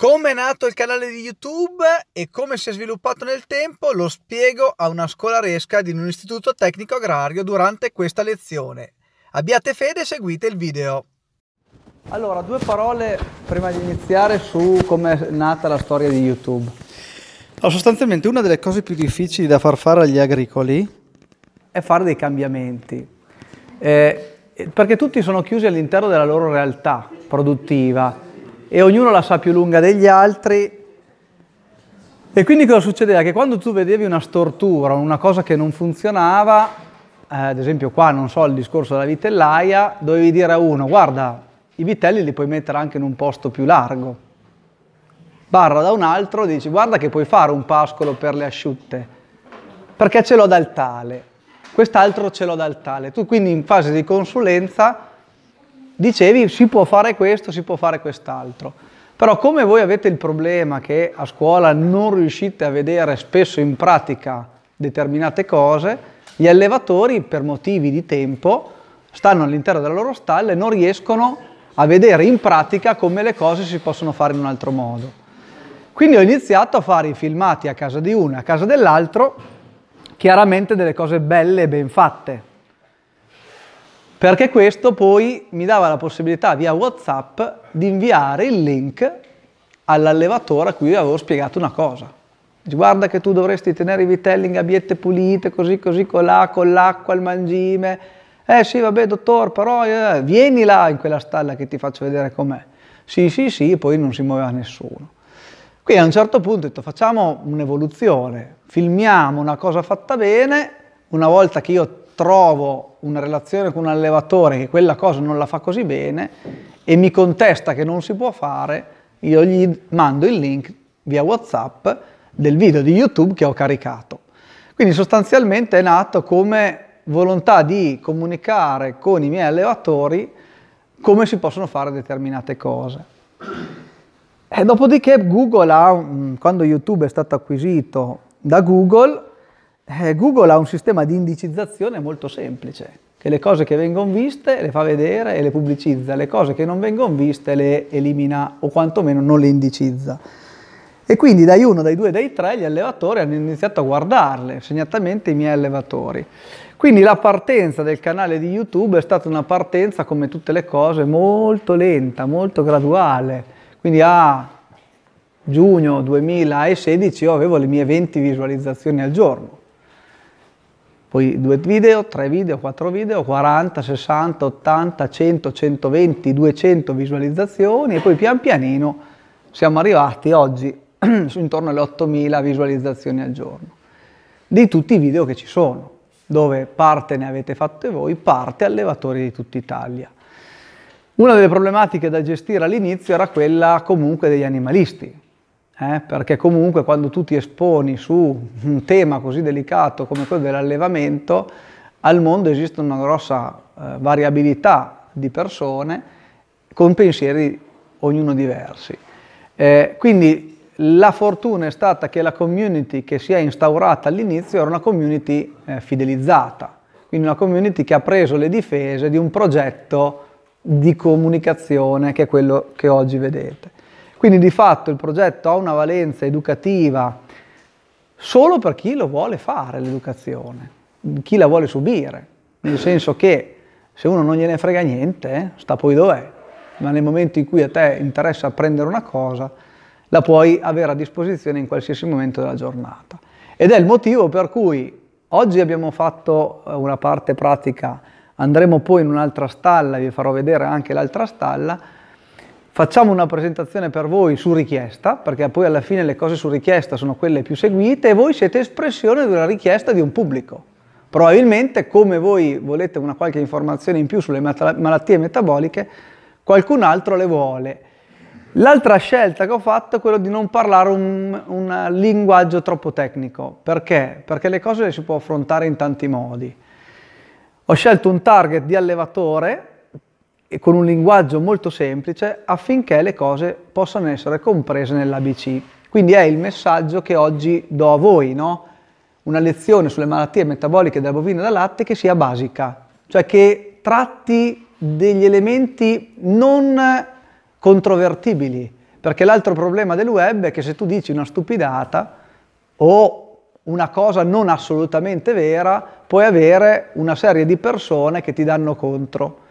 Come è nato il canale di YouTube e come si è sviluppato nel tempo lo spiego a una scolaresca di un istituto tecnico agrario durante questa lezione. Abbiate fede e seguite il video. Allora, due parole prima di iniziare su come è nata la storia di YouTube. Allora, sostanzialmente una delle cose più difficili da far fare agli agricoli è fare dei cambiamenti, eh, perché tutti sono chiusi all'interno della loro realtà produttiva e ognuno la sa più lunga degli altri. E quindi cosa succedeva? Che quando tu vedevi una stortura, una cosa che non funzionava, eh, ad esempio qua non so il discorso della vitellaia, dovevi dire a uno guarda i vitelli li puoi mettere anche in un posto più largo. Barra da un altro dici guarda che puoi fare un pascolo per le asciutte, perché ce l'ho dal tale, quest'altro ce l'ho dal tale. Tu quindi in fase di consulenza dicevi si può fare questo, si può fare quest'altro. Però come voi avete il problema che a scuola non riuscite a vedere spesso in pratica determinate cose, gli allevatori per motivi di tempo stanno all'interno della loro stalla e non riescono a vedere in pratica come le cose si possono fare in un altro modo. Quindi ho iniziato a fare i filmati a casa di uno e a casa dell'altro, chiaramente delle cose belle e ben fatte, perché questo poi mi dava la possibilità via WhatsApp di inviare il link all'allevatore a cui avevo spiegato una cosa. guarda che tu dovresti tenere i vitelli in gabbiette pulite, così così colà, con l'acqua, il mangime. Eh sì, vabbè, dottor, però eh, vieni là in quella stalla che ti faccio vedere com'è. Sì, sì, sì, poi non si muoveva nessuno. Quindi a un certo punto ho detto facciamo un'evoluzione, filmiamo una cosa fatta bene, una volta che io trovo una relazione con un allevatore che quella cosa non la fa così bene e mi contesta che non si può fare, io gli mando il link via WhatsApp del video di YouTube che ho caricato. Quindi sostanzialmente è nato come volontà di comunicare con i miei allevatori come si possono fare determinate cose. E dopodiché Google ha, quando YouTube è stato acquisito da Google, eh, Google ha un sistema di indicizzazione molto semplice, che le cose che vengono viste le fa vedere e le pubblicizza, le cose che non vengono viste le elimina o quantomeno non le indicizza. E quindi dai 1, dai 2, dai 3 gli allevatori hanno iniziato a guardarle, segnatamente i miei allevatori. Quindi la partenza del canale di YouTube è stata una partenza, come tutte le cose, molto lenta, molto graduale. Quindi a giugno 2016 io avevo le mie 20 visualizzazioni al giorno poi due video, tre video, quattro video, 40, 60, 80, 100, 120, 200 visualizzazioni e poi pian pianino siamo arrivati oggi intorno alle 8.000 visualizzazioni al giorno di tutti i video che ci sono, dove parte ne avete fatte voi, parte allevatori di tutta Italia. Una delle problematiche da gestire all'inizio era quella comunque degli animalisti, eh, perché comunque quando tu ti esponi su un tema così delicato come quello dell'allevamento, al mondo esiste una grossa eh, variabilità di persone con pensieri ognuno diversi. Eh, quindi la fortuna è stata che la community che si è instaurata all'inizio era una community eh, fidelizzata, quindi una community che ha preso le difese di un progetto di comunicazione che è quello che oggi vedete. Quindi di fatto il progetto ha una valenza educativa solo per chi lo vuole fare l'educazione, chi la vuole subire, nel senso che se uno non gliene frega niente, eh, sta poi dov'è, ma nel momento in cui a te interessa apprendere una cosa, la puoi avere a disposizione in qualsiasi momento della giornata. Ed è il motivo per cui oggi abbiamo fatto eh, una parte pratica, andremo poi in un'altra stalla, vi farò vedere anche l'altra stalla, facciamo una presentazione per voi su richiesta, perché poi alla fine le cose su richiesta sono quelle più seguite e voi siete espressione di una richiesta di un pubblico. Probabilmente come voi volete una qualche informazione in più sulle malattie metaboliche, qualcun altro le vuole. L'altra scelta che ho fatto è quella di non parlare un, un linguaggio troppo tecnico. Perché? Perché le cose le si può affrontare in tanti modi. Ho scelto un target di allevatore, e con un linguaggio molto semplice affinché le cose possano essere comprese nell'ABC. Quindi è il messaggio che oggi do a voi, no? una lezione sulle malattie metaboliche della bovina da latte che sia basica, cioè che tratti degli elementi non controvertibili, perché l'altro problema del web è che se tu dici una stupidata o una cosa non assolutamente vera, puoi avere una serie di persone che ti danno contro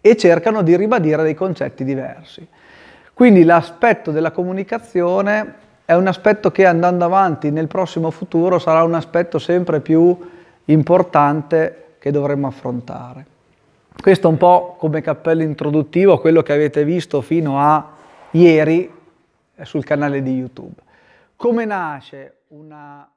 e cercano di ribadire dei concetti diversi. Quindi l'aspetto della comunicazione è un aspetto che andando avanti nel prossimo futuro sarà un aspetto sempre più importante che dovremo affrontare. Questo è un po' come cappello introduttivo a quello che avete visto fino a ieri eh, sul canale di YouTube. Come nasce una...